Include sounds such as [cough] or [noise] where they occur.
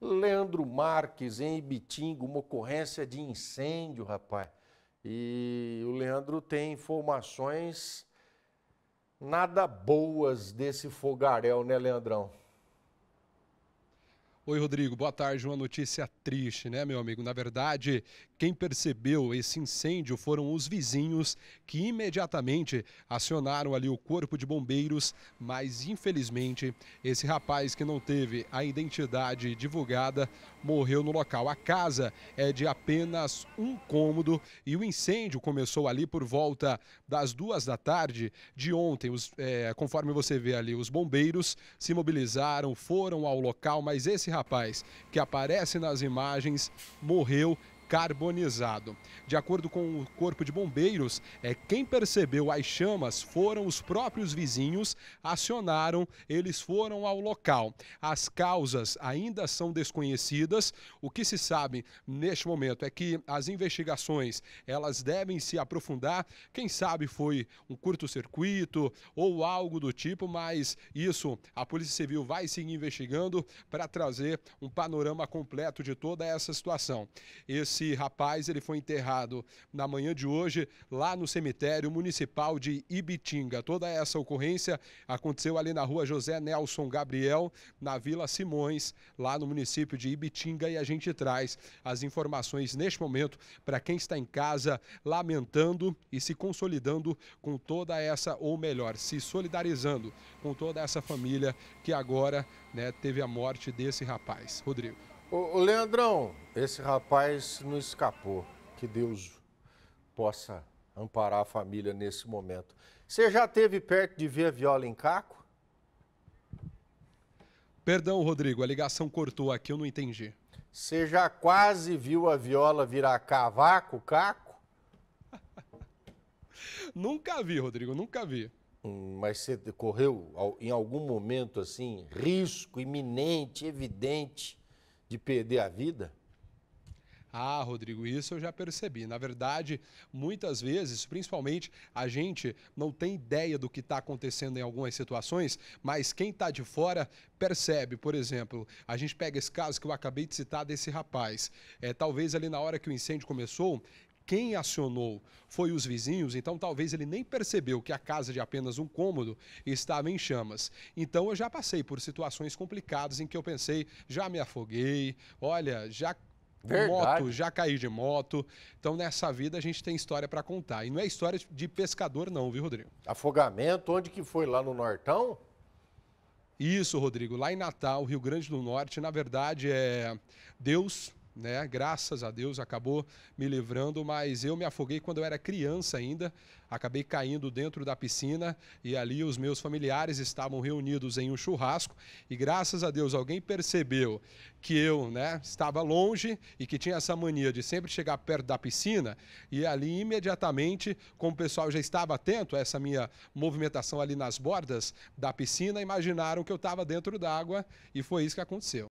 Leandro Marques, em Ibitinga, uma ocorrência de incêndio, rapaz. E o Leandro tem informações nada boas desse fogaréu, né, Leandrão? Oi, Rodrigo. Boa tarde. Uma notícia triste, né, meu amigo? Na verdade, quem percebeu esse incêndio foram os vizinhos que imediatamente acionaram ali o corpo de bombeiros, mas infelizmente esse rapaz que não teve a identidade divulgada morreu no local. A casa é de apenas um cômodo e o incêndio começou ali por volta das duas da tarde de ontem. Os, é, conforme você vê ali, os bombeiros se mobilizaram, foram ao local, mas esse rapaz que aparece nas imagens morreu carbonizado. De acordo com o Corpo de Bombeiros, é, quem percebeu as chamas foram os próprios vizinhos, acionaram, eles foram ao local. As causas ainda são desconhecidas. O que se sabe neste momento é que as investigações, elas devem se aprofundar. Quem sabe foi um curto-circuito ou algo do tipo, mas isso a Polícia Civil vai seguir investigando para trazer um panorama completo de toda essa situação. Esse esse rapaz ele foi enterrado na manhã de hoje lá no cemitério municipal de Ibitinga. Toda essa ocorrência aconteceu ali na rua José Nelson Gabriel, na Vila Simões, lá no município de Ibitinga. E a gente traz as informações neste momento para quem está em casa lamentando e se consolidando com toda essa, ou melhor, se solidarizando com toda essa família que agora né, teve a morte desse rapaz. Rodrigo. Ô, ô, Leandrão, esse rapaz não escapou. Que Deus possa amparar a família nesse momento. Você já teve perto de ver a viola em caco? Perdão, Rodrigo, a ligação cortou aqui, eu não entendi. Você já quase viu a viola virar cavaco, caco? [laughs] nunca vi, Rodrigo, nunca vi. Hum, mas você correu em algum momento assim, risco iminente, evidente de perder a vida? Ah, Rodrigo, isso eu já percebi. Na verdade, muitas vezes, principalmente, a gente não tem ideia do que está acontecendo em algumas situações, mas quem está de fora percebe. Por exemplo, a gente pega esse caso que eu acabei de citar desse rapaz. É, talvez ali na hora que o incêndio começou, quem acionou foi os vizinhos, então talvez ele nem percebeu que a casa de apenas um cômodo estava em chamas. Então eu já passei por situações complicadas em que eu pensei, já me afoguei, olha, já Verdade. moto, já caí de moto. Então, nessa vida, a gente tem história para contar. E não é história de pescador, não, viu, Rodrigo? Afogamento, onde que foi? Lá no Nortão? Isso, Rodrigo. Lá em Natal, Rio Grande do Norte, na verdade, é Deus né? Graças a Deus acabou me livrando, mas eu me afoguei quando eu era criança ainda, acabei caindo dentro da piscina e ali os meus familiares estavam reunidos em um churrasco e graças a Deus alguém percebeu que eu, né, estava longe e que tinha essa mania de sempre chegar perto da piscina e ali imediatamente, como o pessoal já estava atento a essa minha movimentação ali nas bordas da piscina, imaginaram que eu estava dentro d'água e foi isso que aconteceu.